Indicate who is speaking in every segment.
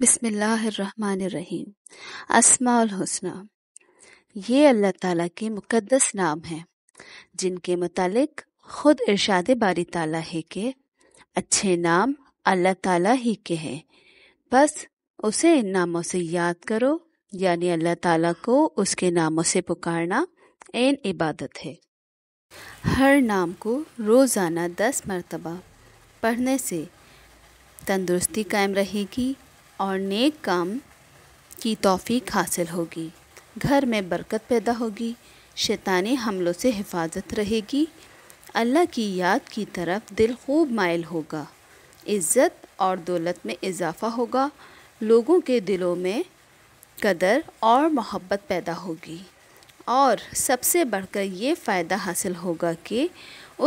Speaker 1: बिस्मिल्लाहिर्रहमानिर्रहीम अस्माउल हुस्ना ये अल्लाह ताला के मुकद्दस नाम हैं जिनके मुतालिक खुद इरशाद बारी ताला है के अच्छे नाम अल्लाह ताला ही के हैं बस उसे इन नामों से याद करो यानी अल्लाह ताला को उसके नामों से पुकारना एन इबादत है हर नाम को रोज़ाना दस मरतबा पढ़ने से तंदुरुस्ती कायम रहेगी और नेक काम की तौफीक हासिल होगी घर में बरकत पैदा होगी शैतानी हमलों से हिफाजत रहेगी अल्लाह की याद की तरफ दिल खूब मायल होगा इज़्ज़त और दौलत में इजाफ़ा होगा लोगों के दिलों में कदर और मोहब्बत पैदा होगी और सबसे बढ़कर ये फ़ायदा हासिल होगा कि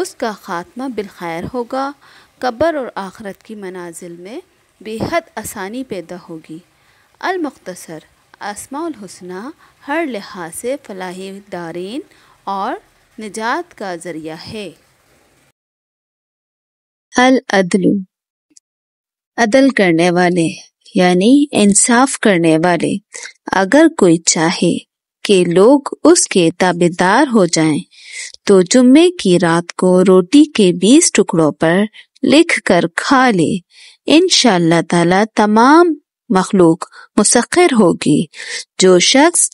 Speaker 1: उसका ख़ात्मा बिलखैर होगा कब्र और आखरत की मनाजिल में बेहद आसानी पैदा होगी आसमाल आसमालहसना हर लिहाज से फलाही दारीन और निजात का ज़रिया है अल अदल अदल करने वाले यानी इंसाफ करने वाले अगर कोई चाहे कि लोग उसके ताबेदार हो जाएं, तो जुम्मे की रात को रोटी के बीस टुकड़ों पर लिख कर खा ले इन ताला तमाम मखलूक मुसखर होगी जो शख्स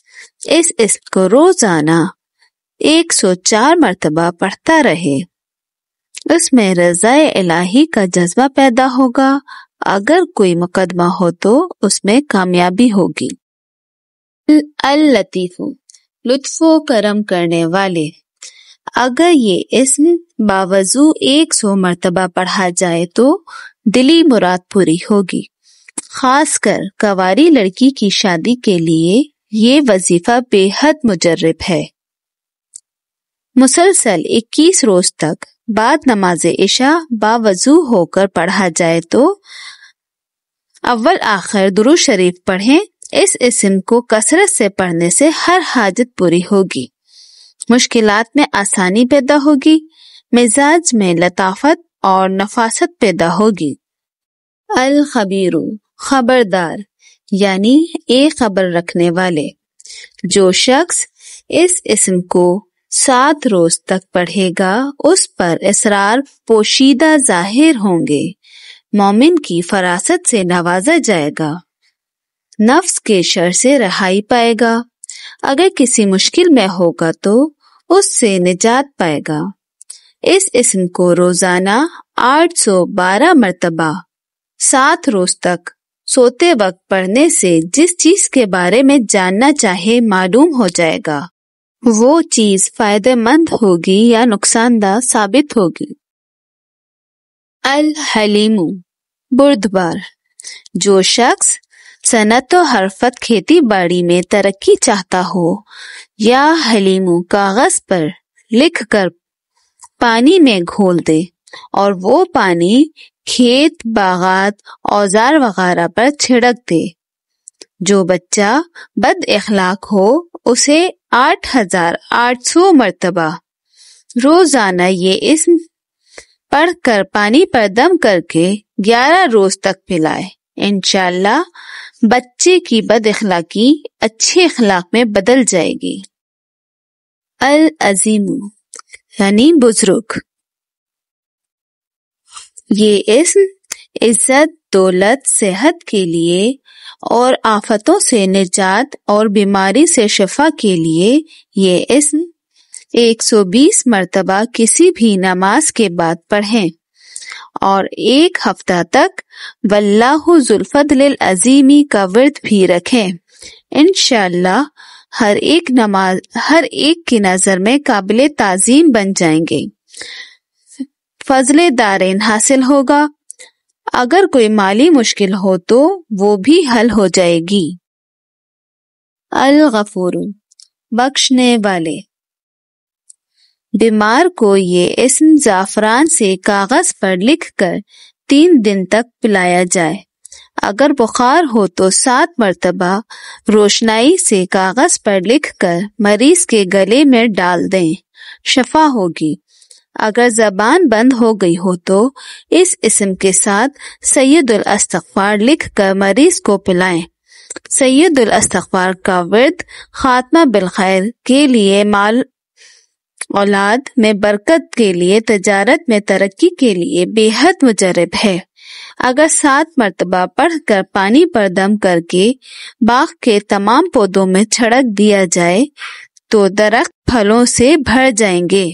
Speaker 1: इस रोजाना एक रोजाना चार मरतबा पढ़ता रहे उसमें रजा अलाही का जज्बा पैदा होगा अगर कोई मुकदमा हो तो उसमें कामयाबी होगी अल लतीफ़ लुत्फो करम करने वाले अगर ये इसम बावजू एक सौ मरतबा पढ़ा जाए तो दिली मुराद पूरी होगी खासकर कवारी लड़की की शादी के लिए ये वजीफा बेहद मुजरब है मुसलसल 21 रोज तक बाद नमाज इशा बावजू होकर पढ़ा जाए तो अव्वल आखिर दुरु शरीफ पढ़ें इस इसम को कसरत से पढ़ने से हर हाजत पूरी होगी मुश्किलात में आसानी पैदा होगी मिजाज में लताफत और नफासत पैदा होगी अल खबीरू खबरदार यानी एक खबर रखने वाले जो शख्स इस इसम को सात रोज तक पढ़ेगा उस पर इसरार पोशीदा जाहिर होंगे मोमिन की फरासत से नवाजा जाएगा नफ्स के शर से रहाई पाएगा अगर किसी मुश्किल में होगा तो उससे निजात पाएगा इस इसम को रोजाना 812 मरतबा सात रोज तक सोते वक्त पढ़ने से जिस चीज के बारे में जानना चाहे मालूम हो जाएगा वो चीज फायदेमंद होगी या नुकसानदा साबित होगी अल हलीमू बुर्दबार जो शख्स सनत हरफत खेती बाड़ी में तरक्की चाहता हो या हलीमू कागज पर लिख कर पानी में घोल दे और वो पानी खेत बागात औजार वगैरह पर छिड़क दे जो बच्चा बद अखलाक हो उसे आठ हजार आठ सौ मरतबा रोजाना ये इसम पढ़ कर पानी पर दम करके ग्यारह रोज तक पिलाए इनशाला बच्चे की बद इखलाकी अच्छे अखलाक में बदल जाएगी अल अजीमू यानी बुजुर्ग ये इसम इज्जत दौलत सेहत के लिए और आफतों से निजात और बीमारी से शफा के लिए ये इसम 120 मरतबा किसी भी नमाज के बाद पढ़ें और एक हफ्ता तक वल्लाह जुल्फदल अजीमी का व्रत भी रखें इनशाला हर एक नमाज हर एक की नज़र में काबिल ताजीम बन जाएंगे फजले दारेन हासिल होगा अगर कोई माली मुश्किल हो तो वो भी हल हो जाएगी अल गफूर बख्शने वाले बीमार को ये इसम जाफरान से कागज पर लिखकर तीन दिन तक पिलाया जाए अगर बुखार हो तो सात मरतबा रोशनाई से कागज पर लिखकर मरीज के गले में डाल दें शफा होगी अगर जबान बंद हो गई हो तो इस इसम के साथ सैदुल अस्तफार लिख कर मरीज को पिलाएं सैदुल अस्तफार का वर्द खात्मा बिलखैर के लिए माल औलाद में बरकत के लिए तजारत में तरक्की के लिए बेहद मुजरब है अगर सात मरतबा पढ़ कर पानी पर दम करके बाग के तमाम पौधों में छड़क दिया जाए तो दरख्त फलों से भर जाएंगे